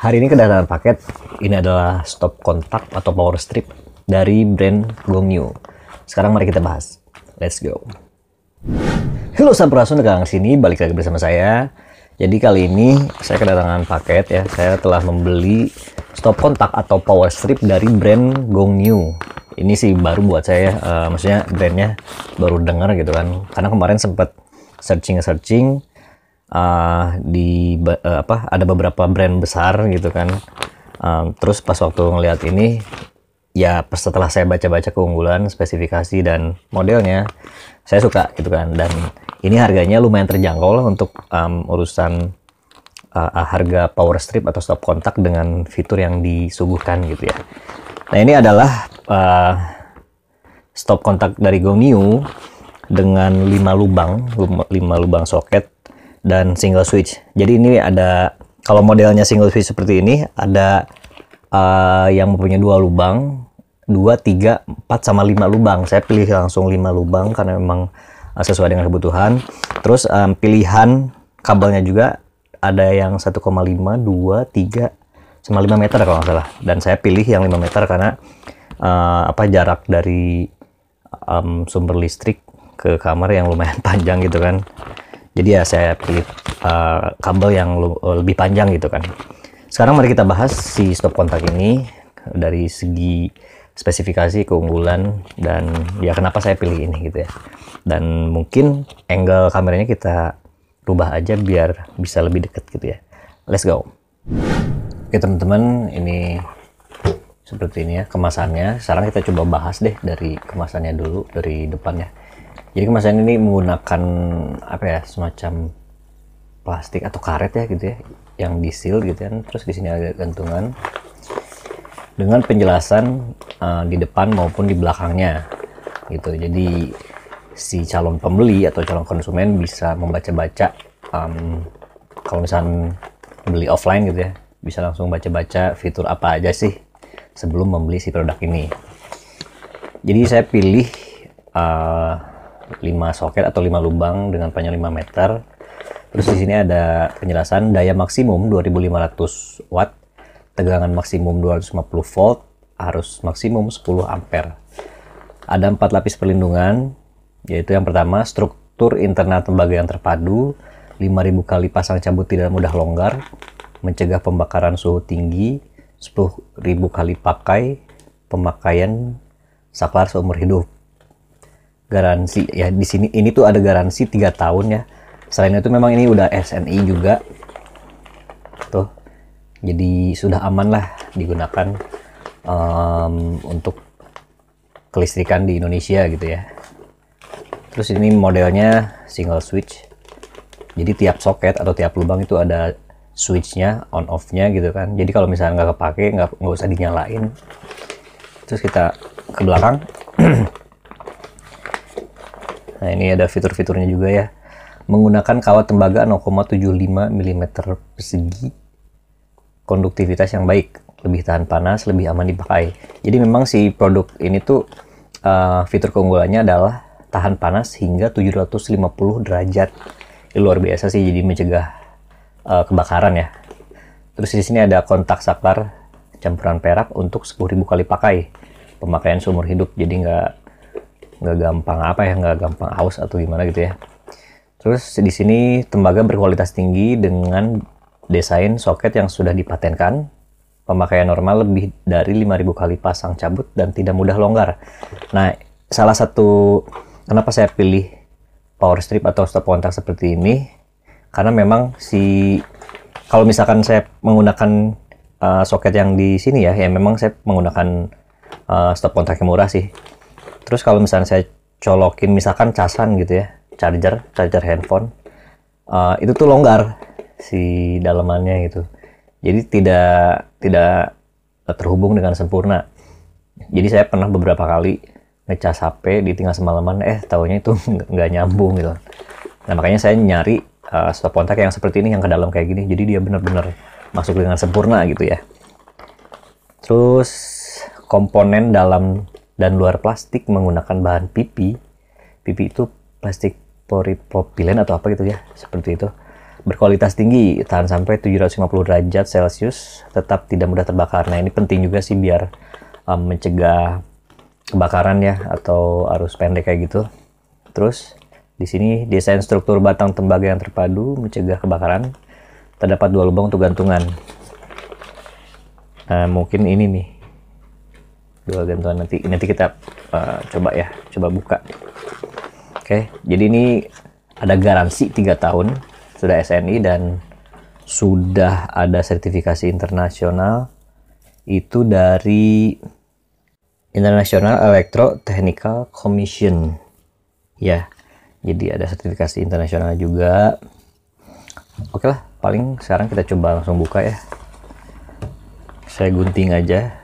Hari ini kedatangan paket, ini adalah stop kontak atau power strip dari brand Gongyu. Sekarang mari kita bahas. Let's go. Halo Sampurasun, dekat sini balik lagi bersama saya. Jadi kali ini saya kedatangan paket ya. Saya telah membeli stop kontak atau power strip dari brand Gongyu. Ini sih baru buat saya, uh, maksudnya brandnya baru dengar gitu kan. Karena kemarin sempat searching-searching uh, di uh, apa ada beberapa brand besar gitu kan um, terus pas waktu ngeliat ini ya setelah saya baca-baca keunggulan spesifikasi dan modelnya saya suka gitu kan dan ini harganya lumayan terjangkau lah untuk um, urusan uh, harga power strip atau stop kontak dengan fitur yang disuguhkan gitu ya nah ini adalah uh, stop kontak dari Gomiu dengan 5 lubang 5 lubang soket dan single switch. Jadi ini ada kalau modelnya single switch seperti ini ada uh, yang mempunyai dua lubang, dua, tiga, empat sama lima lubang. Saya pilih langsung lima lubang karena memang uh, sesuai dengan kebutuhan. Terus um, pilihan kabelnya juga ada yang 1,5, 2, 3 sama 5 meter kalau nggak salah. Dan saya pilih yang 5 meter karena uh, apa jarak dari um, sumber listrik ke kamar yang lumayan panjang gitu kan jadi ya saya pilih uh, kabel yang eh, lebih panjang gitu kan sekarang mari kita bahas si stop kontak ini dari segi spesifikasi keunggulan dan ya kenapa saya pilih ini gitu ya dan mungkin angle kameranya kita rubah aja biar bisa lebih dekat gitu ya let's go oke teman-teman ini seperti ini ya kemasannya sekarang kita coba bahas deh dari kemasannya dulu dari depannya jadi kemasan ini menggunakan apa ya semacam plastik atau karet ya gitu ya yang disil gitu kan terus di sini ada gantungan dengan penjelasan uh, di depan maupun di belakangnya gitu jadi si calon pembeli atau calon konsumen bisa membaca-baca um, kalau misalnya beli offline gitu ya bisa langsung baca-baca fitur apa aja sih sebelum membeli si produk ini jadi saya pilih uh, 5 soket atau 5 lubang dengan panjang 5 meter. Terus di sini ada penjelasan daya maksimum 2500 watt, tegangan maksimum 250 volt, arus maksimum 10 ampere. Ada empat lapis perlindungan, yaitu yang pertama struktur internal tembaga yang terpadu, 5000 kali pasang cabut tidak mudah longgar, mencegah pembakaran suhu tinggi, 10.000 kali pakai, pemakaian saklar seumur hidup garansi ya di sini ini tuh ada garansi tiga tahun ya selain itu memang ini udah SNI juga tuh jadi sudah aman lah digunakan um, untuk kelistrikan di Indonesia gitu ya terus ini modelnya single switch jadi tiap soket atau tiap lubang itu ada switchnya on off nya gitu kan jadi kalau misalnya nggak kepake nggak nggak usah dinyalain terus kita ke belakang Nah ini ada fitur-fiturnya juga ya. Menggunakan kawat tembaga 0,75 mm persegi. Konduktivitas yang baik, lebih tahan panas, lebih aman dipakai. Jadi memang si produk ini tuh uh, fitur keunggulannya adalah tahan panas hingga 750 derajat. Ini luar biasa sih jadi mencegah uh, kebakaran ya. Terus di sini ada kontak saklar campuran perak untuk 10.000 kali pakai. Pemakaian seumur hidup jadi nggak nggak gampang apa ya nggak gampang haus atau gimana gitu ya terus di sini tembaga berkualitas tinggi dengan desain soket yang sudah dipatenkan pemakaian normal lebih dari 5000 kali pasang cabut dan tidak mudah longgar nah salah satu kenapa saya pilih power strip atau stop kontak seperti ini karena memang si kalau misalkan saya menggunakan uh, soket yang di sini ya ya memang saya menggunakan uh, stop kontak yang murah sih terus kalau misalnya saya colokin misalkan casan gitu ya charger charger handphone uh, itu tuh longgar si dalemannya gitu jadi tidak tidak terhubung dengan sempurna jadi saya pernah beberapa kali ngecas HP di tengah semalaman eh tahunya itu nggak nyambung gitu nah makanya saya nyari uh, stop kontak yang seperti ini yang ke dalam kayak gini jadi dia benar-benar masuk dengan sempurna gitu ya terus komponen dalam dan luar plastik menggunakan bahan pipi. Pipi itu plastik polipropilen atau apa gitu ya, seperti itu. Berkualitas tinggi, tahan sampai 750 derajat Celcius, tetap tidak mudah terbakar. Nah, ini penting juga sih biar um, mencegah kebakaran ya atau arus pendek kayak gitu. Terus di sini desain struktur batang tembaga yang terpadu mencegah kebakaran. Terdapat dua lubang untuk gantungan. Nah, mungkin ini nih kegantungan nanti nanti kita uh, coba ya coba buka oke okay. jadi ini ada garansi tiga tahun sudah SNI dan sudah ada sertifikasi internasional itu dari International Technical Commission ya jadi ada sertifikasi internasional juga oke okay lah paling sekarang kita coba langsung buka ya saya gunting aja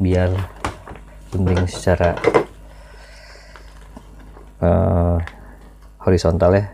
biar gunting secara uh, horizontal ya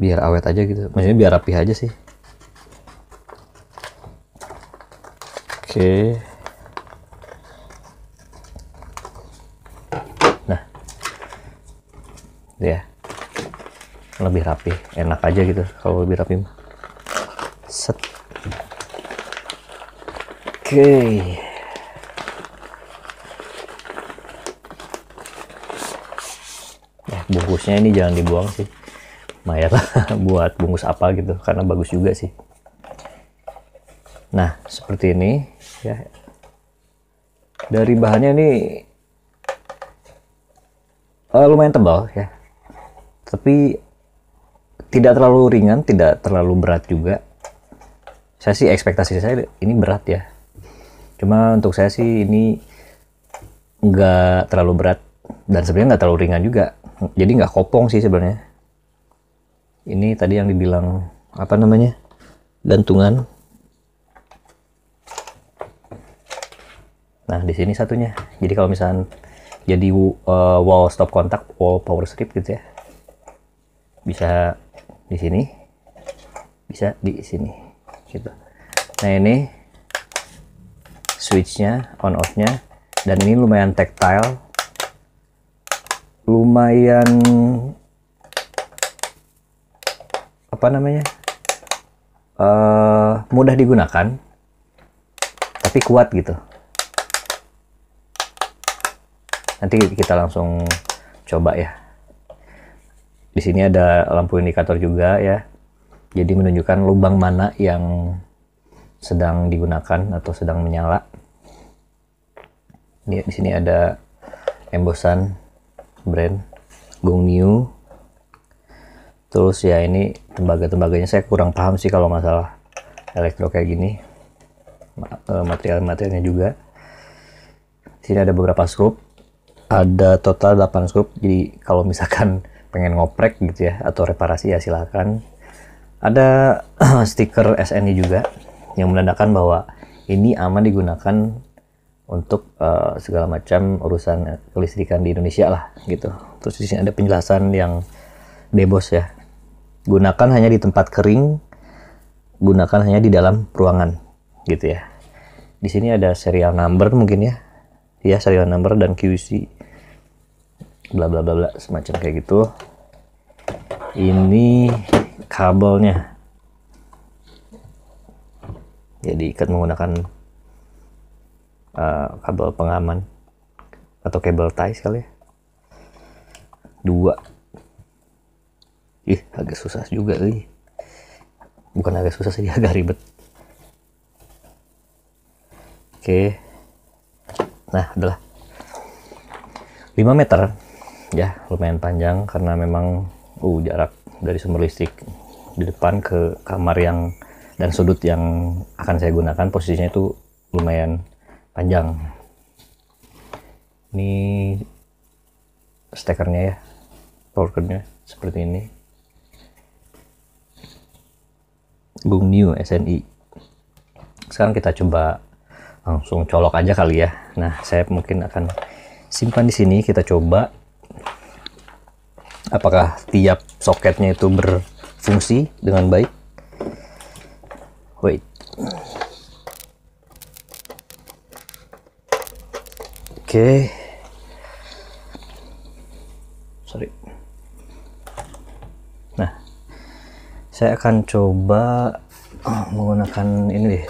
biar awet aja gitu maksudnya biar rapi aja sih oke okay. nah ya lebih rapi enak aja gitu kalau lebih rapi set okay. eh, bungkusnya ini jangan dibuang sih Mayat buat bungkus apa gitu karena bagus juga sih nah seperti ini ya dari bahannya ini uh, lumayan tebal ya tapi tidak terlalu ringan tidak terlalu berat juga saya sih ekspektasi saya ini berat ya cuma untuk saya sih ini nggak terlalu berat dan sebenarnya nggak terlalu ringan juga jadi nggak kopong sih sebenarnya ini tadi yang dibilang apa namanya gantungan nah di sini satunya jadi kalau misalnya jadi uh, wall stop kontak wall power strip gitu ya bisa di sini bisa di sini gitu nah ini switchnya on off-nya dan ini lumayan tactile lumayan apa namanya uh, mudah digunakan tapi kuat gitu nanti kita langsung coba ya di sini ada lampu indikator juga ya jadi menunjukkan lubang mana yang sedang digunakan atau sedang menyala ini di sini ada embosan brand New. Terus ya ini tembaga-tembaganya saya kurang paham sih kalau masalah elektro kayak gini. Eh, material-materialnya juga. Di sini ada beberapa skrup. Ada total 8 skrup. Jadi kalau misalkan pengen ngoprek gitu ya atau reparasi ya silakan. Ada stiker SNI juga yang menandakan bahwa ini aman digunakan untuk uh, segala macam urusan kelistrikan di Indonesia lah gitu. Terus di sini ada penjelasan yang debos ya. Gunakan hanya di tempat kering, gunakan hanya di dalam ruangan gitu ya. Di sini ada serial number mungkin ya. Ya serial number dan QC bla bla bla bla semacam kayak gitu. Ini kabelnya. Jadi ikat menggunakan Eh, kabel pengaman atau kabel tie sekali ya. dua ih agak susah juga ini bukan agak susah sih agak ribet oke nah adalah 5 meter ya lumayan panjang karena memang uh jarak dari sumber listrik di depan ke kamar yang dan sudut yang akan saya gunakan posisinya itu lumayan panjang ini stekernya ya powercordnya seperti ini Bung New SNI sekarang kita coba langsung colok aja kali ya nah saya mungkin akan simpan di sini kita coba apakah tiap soketnya itu berfungsi dengan baik wait okay. sorry nah saya akan coba oh, menggunakan ini deh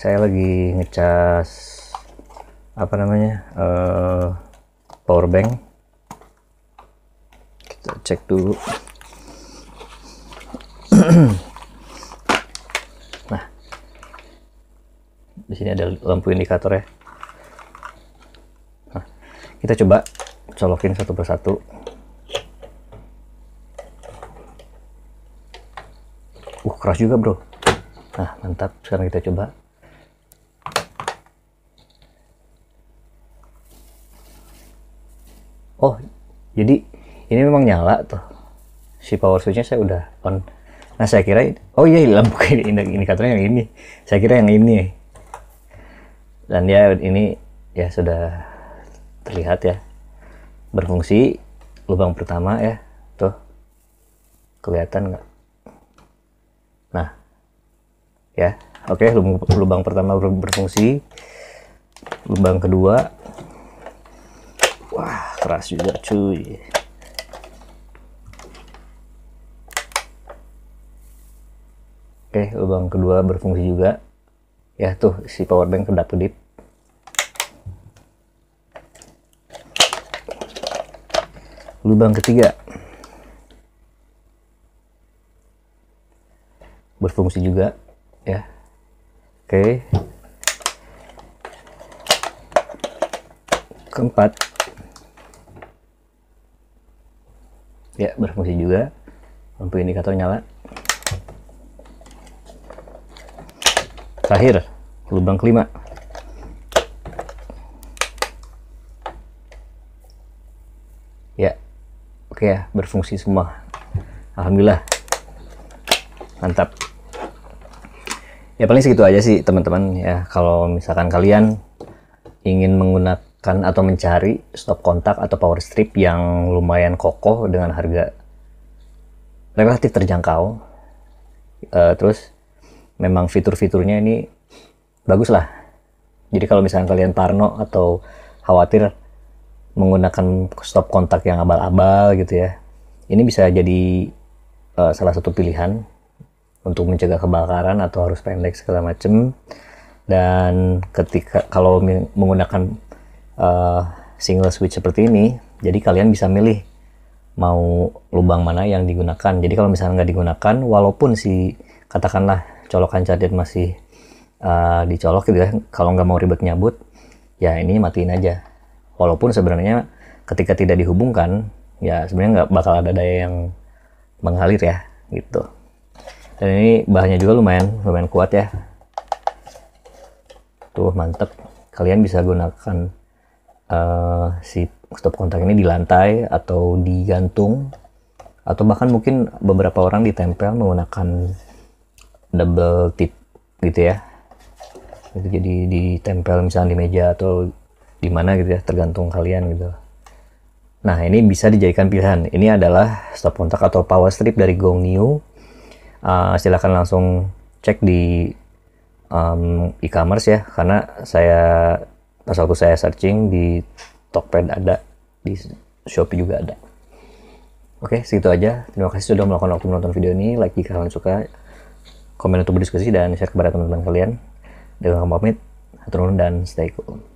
saya lagi ngecas apa namanya uh, power bank kita cek dulu di sini ada lampu indikator ya nah, kita coba colokin satu persatu uh keras juga bro nah mantap sekarang kita coba oh jadi ini memang nyala tuh si power switchnya saya udah on nah saya kira oh iya lampu indikatornya yang ini saya kira yang ini dan ya ini ya sudah terlihat ya berfungsi lubang pertama ya tuh kelihatan nggak nah ya oke lubang, lubang pertama berfungsi lubang kedua wah keras juga cuy oke lubang kedua berfungsi juga ya tuh si power bank kedap kedip lubang ketiga berfungsi juga ya oke keempat ya berfungsi juga lampu indikator nyala terakhir lubang kelima ya oke ya berfungsi semua alhamdulillah mantap ya paling segitu aja sih teman-teman ya kalau misalkan kalian ingin menggunakan atau mencari stop kontak atau power strip yang lumayan kokoh dengan harga relatif terjangkau uh, terus memang fitur-fiturnya ini bagus lah. Jadi kalau misalnya kalian parno atau khawatir menggunakan stop kontak yang abal-abal gitu ya, ini bisa jadi uh, salah satu pilihan untuk mencegah kebakaran atau harus pendek segala macem. Dan ketika kalau menggunakan uh, single switch seperti ini, jadi kalian bisa milih mau lubang mana yang digunakan. Jadi kalau misalnya nggak digunakan, walaupun si katakanlah colokan cadet masih uh, dicolok gitu ya kalau nggak mau ribet nyabut ya ini matiin aja walaupun sebenarnya ketika tidak dihubungkan ya sebenarnya nggak bakal ada daya yang mengalir ya gitu dan ini bahannya juga lumayan lumayan kuat ya tuh mantep kalian bisa gunakan uh, si stop kontak ini di lantai atau digantung atau bahkan mungkin beberapa orang ditempel menggunakan double tip gitu ya itu jadi ditempel misalnya di meja atau di mana gitu ya tergantung kalian gitu nah ini bisa dijadikan pilihan ini adalah stop kontak atau power strip dari Gong uh, ah, silahkan langsung cek di um, e-commerce ya karena saya pas waktu saya searching di Tokped ada di Shopee juga ada oke segitu aja terima kasih sudah melakukan waktu menonton video ini like jika kalian suka komen untuk berdiskusi dan share kepada teman-teman kalian. Dengan pamit, turun dan stay cool.